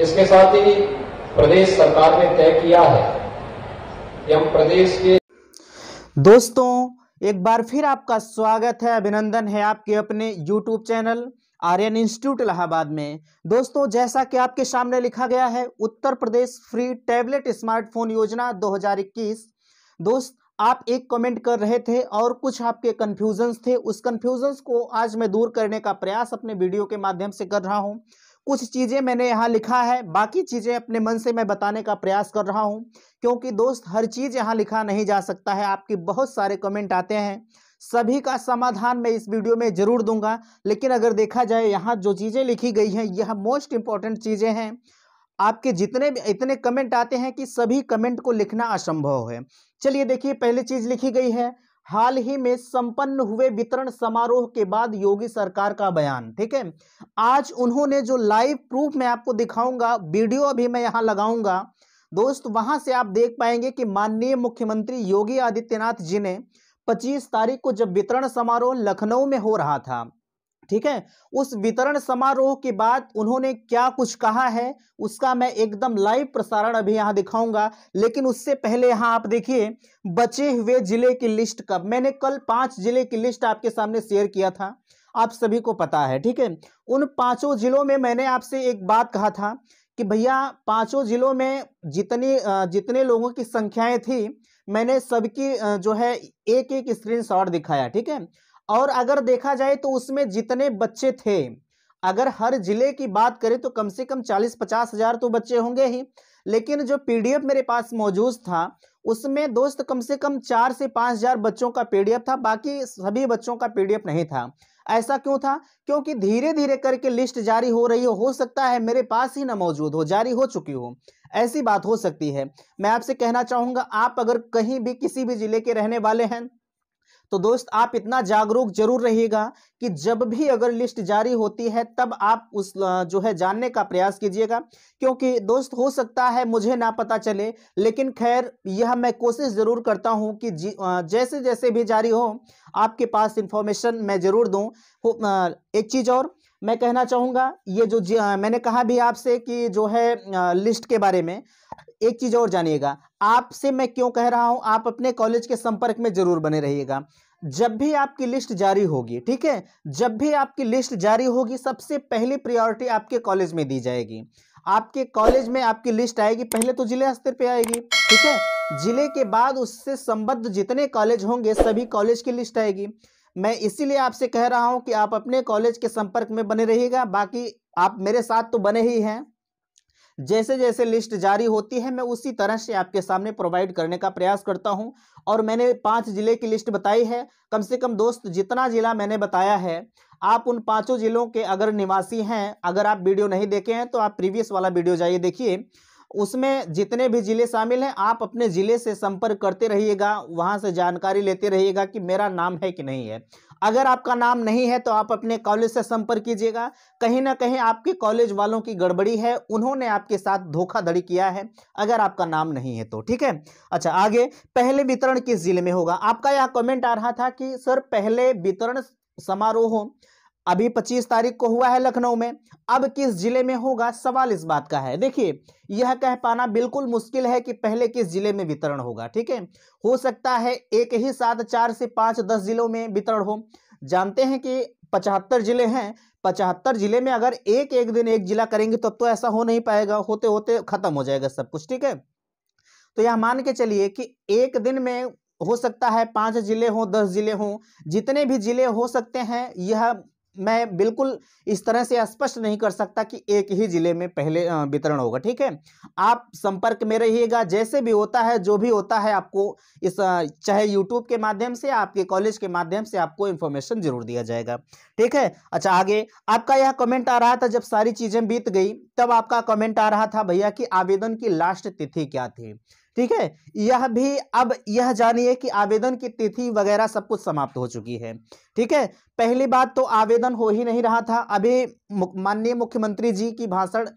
इसके साथ ही प्रदेश सरकार ने तय किया है कि हम प्रदेश के दोस्तों एक बार फिर आपका स्वागत है अभिनंदन है आपके अपने YouTube channel Aryan institute Allahabad में दोस्तों जैसा कि आपके सामने लिखा गया है Uttar Pradesh free tablet smartphone योजना 2021 दोस्त आप एक कमेंट कर रहे थे और कुछ आपके कन्फ्यूजन्स थे उस कन्फ्यूजन्स को आज मैं दूर करने का प्रयास अपने वीडियो के माध्यम से कर रहा हूं कुछ चीज़ें मैंने यहाँ लिखा है बाकी चीज़ें अपने मन से मैं बताने का प्रयास कर रहा हूँ क्योंकि दोस्त हर चीज़ यहाँ लिखा नहीं जा सकता है आपके बहुत सारे कमेंट आते हैं सभी का समाधान मैं इस वीडियो में ज़रूर दूंगा लेकिन अगर देखा जाए यहाँ जो चीज़ें लिखी गई हैं यह मोस्ट इम्पॉर्टेंट चीज़ें हैं आपके जितने भी इतने कमेंट आते हैं कि सभी कमेंट को लिखना असंभव है चलिए देखिए पहली चीज़ लिखी गई है हाल ही में संपन्न हुए वितरण समारोह के बाद योगी सरकार का बयान ठीक है आज उन्होंने जो लाइव प्रूफ मैं आपको दिखाऊंगा वीडियो अभी मैं यहाँ लगाऊंगा दोस्त वहां से आप देख पाएंगे कि माननीय मुख्यमंत्री योगी आदित्यनाथ जी ने 25 तारीख को जब वितरण समारोह लखनऊ में हो रहा था ठीक है उस वितरण समारोह के बाद उन्होंने क्या कुछ कहा है उसका मैं एकदम लाइव प्रसारण अभी यहां दिखाऊंगा लेकिन उससे पहले यहां आप देखिए बचे हुए जिले की लिस्ट कब मैंने कल पांच जिले की लिस्ट आपके सामने शेयर किया था आप सभी को पता है ठीक है उन पांचों जिलों में मैंने आपसे एक बात कहा था कि भैया पांचों जिलों में जितनी जितने लोगों की संख्याएं थी मैंने सबकी जो है एक एक स्क्रीन दिखाया ठीक है और अगर देखा जाए तो उसमें जितने बच्चे थे अगर हर जिले की बात करें तो कम से कम चालीस पचास हजार तो बच्चे होंगे ही लेकिन जो पीडीएफ मेरे पास मौजूद था उसमें दोस्त कम से कम चार से पांच हजार बच्चों का पीडीएफ था बाकी सभी बच्चों का पीडीएफ नहीं था ऐसा क्यों था क्योंकि धीरे धीरे करके लिस्ट जारी हो रही हो हो सकता है मेरे पास ही ना मौजूद हो जारी हो चुकी हो ऐसी बात हो सकती है मैं आपसे कहना चाहूंगा आप अगर कहीं भी किसी भी जिले के रहने वाले हैं तो दोस्त आप इतना जागरूक जरूर रहिएगा कि जब भी अगर लिस्ट जारी होती है तब आप उस जो है जानने का प्रयास कीजिएगा क्योंकि दोस्त हो सकता है मुझे ना पता चले लेकिन खैर यह मैं कोशिश ज़रूर करता हूं कि जैसे जैसे भी जारी हो आपके पास इंफॉर्मेशन मैं ज़रूर दूँ एक चीज़ और मैं कहना चाहूँगा ये जो मैंने कहा भी आपसे कि जो है लिस्ट के बारे में एक चीज और जानिएगा आपसे मैं क्यों कह रहा हूं आप अपने कॉलेज के संपर्क में जरूर बने रहिएगा जब भी आपकी लिस्ट जारी होगी ठीक है जब भी आपकी लिस्ट जारी होगी सबसे पहली प्रायोरिटी आपके कॉलेज में दी जाएगी आपके कॉलेज में आपकी लिस्ट आएगी पहले तो जिले स्तर पे आएगी ठीक है जिले के बाद उससे संबद्ध जितने कॉलेज होंगे सभी कॉलेज की लिस्ट आएगी मैं इसीलिए आपसे कह रहा हूं कि आप अपने कॉलेज के संपर्क में बने रहिएगा बाकी आप मेरे साथ तो बने ही हैं जैसे जैसे लिस्ट जारी होती है मैं उसी तरह से आपके सामने प्रोवाइड करने का प्रयास करता हूं और मैंने पांच जिले की लिस्ट बताई है कम से कम दोस्त जितना जिला मैंने बताया है आप उन पांचों जिलों के अगर निवासी हैं अगर आप वीडियो नहीं देखे हैं तो आप प्रीवियस वाला वीडियो जाइए देखिए उसमें जितने भी ज़िले शामिल हैं आप अपने ज़िले से संपर्क करते रहिएगा वहाँ से जानकारी लेते रहिएगा कि मेरा नाम है कि नहीं है अगर आपका नाम नहीं है तो आप अपने कॉलेज से संपर्क कीजिएगा कहीं ना कहीं आपके कॉलेज वालों की गड़बड़ी है उन्होंने आपके साथ धोखाधड़ी किया है अगर आपका नाम नहीं है तो ठीक है अच्छा आगे पहले वितरण किस जिले में होगा आपका यह कमेंट आ रहा था कि सर पहले वितरण समारोह अभी पच्चीस तारीख को हुआ है लखनऊ में अब किस जिले में होगा सवाल इस बात का है देखिए यह कह पाना बिल्कुल मुश्किल है कि पहले किस जिले में वितरण होगा ठीक है हो सकता है एक ही साथ चार से पांच दस जिलों में वितरण हो जानते हैं कि पचहत्तर जिले हैं पचहत्तर जिले में अगर एक एक दिन एक जिला करेंगे तब तो, तो ऐसा हो नहीं पाएगा होते होते खत्म हो जाएगा सब कुछ ठीक है तो यह मान के चलिए कि एक दिन में हो सकता है पांच जिले हो दस जिले हो जितने भी जिले हो सकते हैं यह मैं बिल्कुल इस तरह से स्पष्ट नहीं कर सकता कि एक ही जिले में पहले वितरण होगा ठीक है आप संपर्क में रहिएगा जैसे भी होता है जो भी होता है आपको इस चाहे यूट्यूब के माध्यम से आपके कॉलेज के माध्यम से आपको इन्फॉर्मेशन जरूर दिया जाएगा ठीक है अच्छा आगे आपका यह कमेंट आ रहा था जब सारी चीज़ें बीत गई तब आपका कमेंट आ रहा था भैया कि आवेदन की लास्ट तिथि क्या थी ठीक है यह भी अब यह जानिए कि आवेदन की तिथि वगैरह सब कुछ समाप्त हो चुकी है ठीक है पहली बात तो आवेदन हो ही नहीं रहा था अभी माननीय मुख्यमंत्री जी की भाषण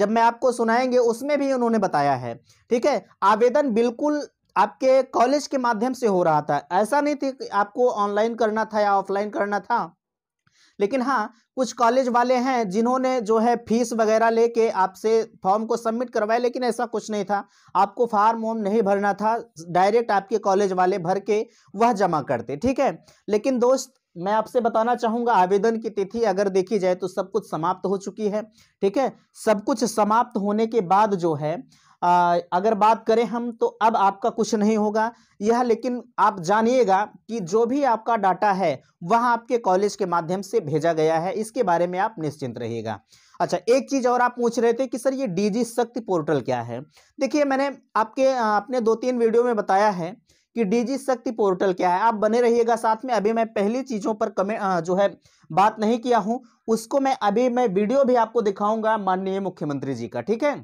जब मैं आपको सुनाएंगे उसमें भी उन्होंने बताया है ठीक है आवेदन बिल्कुल आपके कॉलेज के माध्यम से हो रहा था ऐसा नहीं थी कि आपको ऑनलाइन करना था या ऑफलाइन करना था लेकिन हाँ कुछ कॉलेज वाले हैं जिन्होंने जो है फीस वगैरह लेके आपसे फॉर्म को सबमिट करवाया लेकिन ऐसा कुछ नहीं था आपको फार्म वॉर्म नहीं भरना था डायरेक्ट आपके कॉलेज वाले भर के वह जमा करते ठीक है लेकिन दोस्त मैं आपसे बताना चाहूंगा आवेदन की तिथि अगर देखी जाए तो सब कुछ समाप्त हो चुकी है ठीक है सब कुछ समाप्त होने के बाद जो है आ, अगर बात करें हम तो अब आपका कुछ नहीं होगा यह लेकिन आप जानिएगा कि जो भी आपका डाटा है वह आपके कॉलेज के माध्यम से भेजा गया है इसके बारे में आप निश्चिंत रहिएगा अच्छा एक चीज़ और आप पूछ रहे थे कि सर ये डीजी शक्ति पोर्टल क्या है देखिए मैंने आपके अपने दो तीन वीडियो में बताया है कि डीजी शक्ति पोर्टल क्या है आप बने रहिएगा साथ में अभी मैं पहली चीज़ों पर कमे जो है बात नहीं किया हूं उसको मैं अभी मैं वीडियो भी आपको दिखाऊंगा माननीय मुख्यमंत्री जी का ठीक है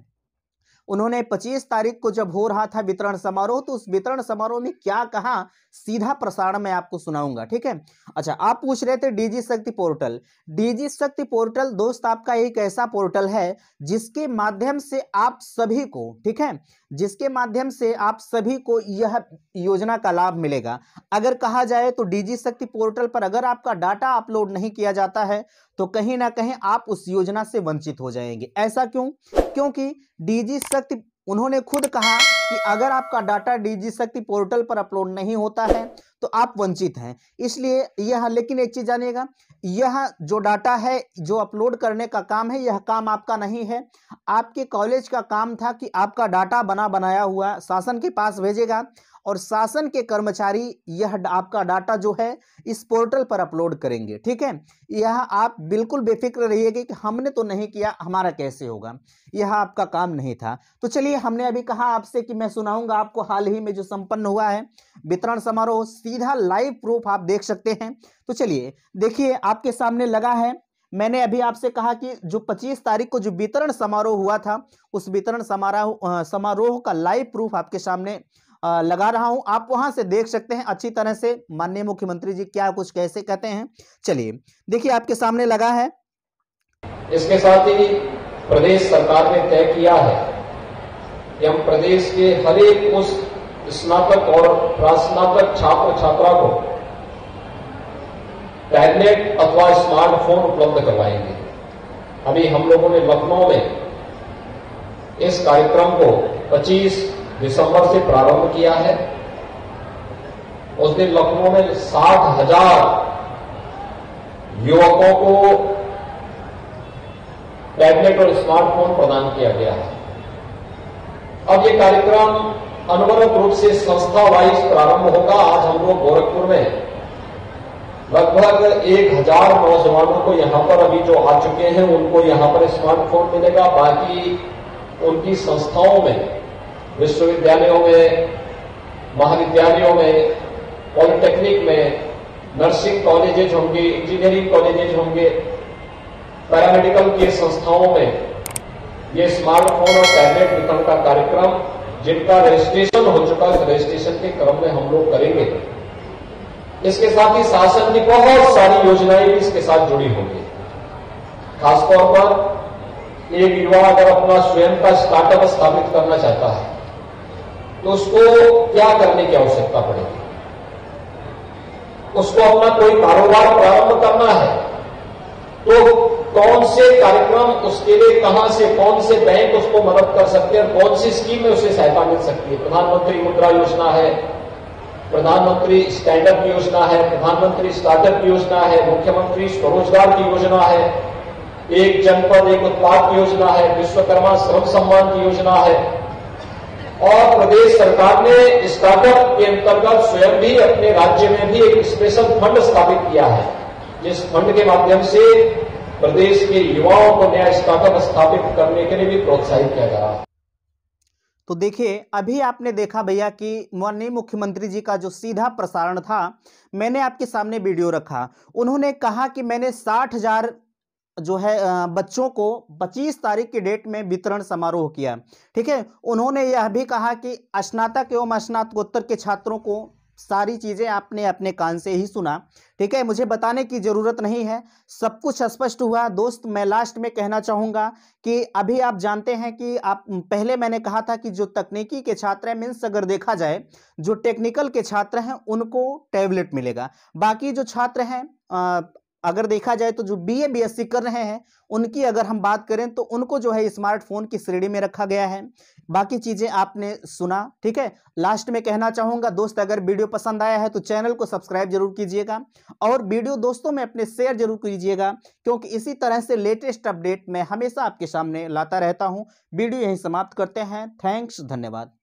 उन्होंने 25 तारीख को जब हो रहा था वितरण समारोह तो उस वितरण समारोह में क्या कहा सीधा प्रसारण मैं आपको सुनाऊंगा ठीक है अच्छा आप पूछ रहे थे DG Shakti portal DG Shakti portal दोस्त आपका एक ऐसा पोर्टल है जिसके माध्यम से आप सभी को ठीक है जिसके माध्यम से आप सभी को यह योजना का लाभ मिलेगा अगर कहा जाए तो डीजी शक्ति पोर्टल पर अगर आपका डाटा अपलोड नहीं किया जाता है तो कहीं ना कहीं आप उस योजना से वंचित हो जाएंगे ऐसा क्यों क्योंकि डीजी शक्ति उन्होंने खुद कहा कि अगर आपका डाटा डीजी शक्ति पोर्टल पर अपलोड नहीं होता है तो आप वंचित हैं इसलिए यह लेकिन एक चीज जानिएगा यह जो डाटा है जो अपलोड करने का काम है यह काम आपका नहीं है आपके कॉलेज का काम था कि आपका डाटा बना बनाया हुआ शासन के पास भेजेगा और शासन के कर्मचारी यह आपका डाटा जो है इस पोर्टल पर अपलोड करेंगे ठीक है यह आप बिल्कुल बेफिक्र रहिएगा कि हमने तो नहीं किया हमारा कैसे होगा यह आपका काम नहीं था तो चलिए हमने अभी कहा आपसे कि मैं सुनाऊंगा आपको हाल ही में जो संपन्न हुआ है वितरण समारोह सीधा लाइव प्रूफ आप देख सकते हैं तो चलिए देखिए आपके सामने लगा है मैंने अभी आपसे कहा कि जो 25 तारीख को जो वितरण समारोह हुआ था उस वितरण समारोह समारोह का लाइव प्रूफ आपके सामने लगा रहा हूं आप वहां से देख सकते हैं अच्छी तरह से माननीय मुख्यमंत्री जी क्या कुछ कैसे कहते हैं चलिए देखिए आपके सामने लगा है इसके साथ ही प्रदेश सरकार ने तय किया है कि हम प्रदेश के हर एक उस स्नातक और प्रास्नातक छात्र छात्रा को टैबलेट अथवा स्मार्टफोन उपलब्ध करवाएंगे अभी हम लोगों ने लखनऊ में इस कार्यक्रम को 25 दिसंबर से प्रारंभ किया है उस दिन लखनऊ में सात हजार युवकों को टैबलेट और स्मार्टफोन प्रदान किया गया है अब ये कार्यक्रम अनवरत रूप से संस्था वाइज प्रारंभ होगा आज हम लोग गोरखपुर में लगभग एक हजार नौजवानों को यहां पर अभी जो आ चुके हैं उनको यहां पर स्मार्टफोन मिलेगा बाकी उनकी संस्थाओं में विश्वविद्यालयों में महाविद्यालयों में पॉलिटेक्निक में नर्सिंग कॉलेजेज होंगे इंजीनियरिंग कॉलेजेज होंगे पैरामेडिकल की संस्थाओं में ये स्मार्टफोन और टैबलेट वितरण का कार्यक्रम जिनका रजिस्ट्रेशन हो चुका है रजिस्ट्रेशन के क्रम में हम लोग करेंगे इसके साथ ही शासन की बहुत सारी योजनाएं भी इसके साथ जुड़ी होंगी खासतौर पर एक युवा अगर अपना स्वयं का स्टार्टअप स्थापित करना चाहता है तो उसको क्या करने की आवश्यकता पड़ेगी उसको अपना कोई कारोबार प्रारंभ करना है तो कौन से कार्यक्रम उसके लिए कहां से कौन से बैंक उसको मदद कर सकते हैं कौन सी स्कीम में उसे सहायता मिल सकती है प्रधानमंत्री मुद्रा योजना है प्रधानमंत्री स्टैंडअप योजना है प्रधानमंत्री स्टार्टअप योजना है मुख्यमंत्री स्वरोजगार की योजना है एक जनपद एक उत्पाद की योजना है विश्वकर्मा श्रम सम्मान की योजना है और प्रदेश सरकार ने स्टार्टअप के अंतर्गत स्वयं भी अपने राज्य में भी एक स्पेशल फंड स्थापित किया है जिस फंड के माध्यम से प्रदेश के युवाओं को नया स्टार्टअप स्थापित करने के लिए भी प्रोत्साहित किया जा रहा है तो देखिए अभी आपने देखा भैया कि माननीय मुख्यमंत्री जी का जो सीधा प्रसारण था मैंने आपके सामने वीडियो रखा उन्होंने कहा कि मैंने साठ हजार जो है बच्चों को 25 तारीख की डेट में वितरण समारोह किया ठीक है उन्होंने यह भी कहा कि स्नातक एवं स्नातकोत्तर के छात्रों को सारी चीज़ें आपने अपने कान से ही सुना ठीक है मुझे बताने की ज़रूरत नहीं है सब कुछ स्पष्ट हुआ दोस्त मैं लास्ट में कहना चाहूंगा कि अभी आप जानते हैं कि आप पहले मैंने कहा था कि जो तकनीकी के छात्र हैं मीन्स अगर देखा जाए जो टेक्निकल के छात्र हैं उनको टैबलेट मिलेगा बाकी जो छात्र हैं अगर देखा जाए तो जो बी एस सी कर रहे हैं उनकी अगर हम बात करें तो उनको जो है स्मार्टफोन की श्रेणी में रखा गया है बाकी चीज़ें आपने सुना ठीक है लास्ट में कहना चाहूंगा दोस्त अगर वीडियो पसंद आया है तो चैनल को सब्सक्राइब जरूर कीजिएगा और वीडियो दोस्तों में अपने शेयर जरूर कीजिएगा क्योंकि इसी तरह से लेटेस्ट अपडेट मैं हमेशा आपके सामने लाता रहता हूँ वीडियो यही समाप्त करते हैं थैंक्स धन्यवाद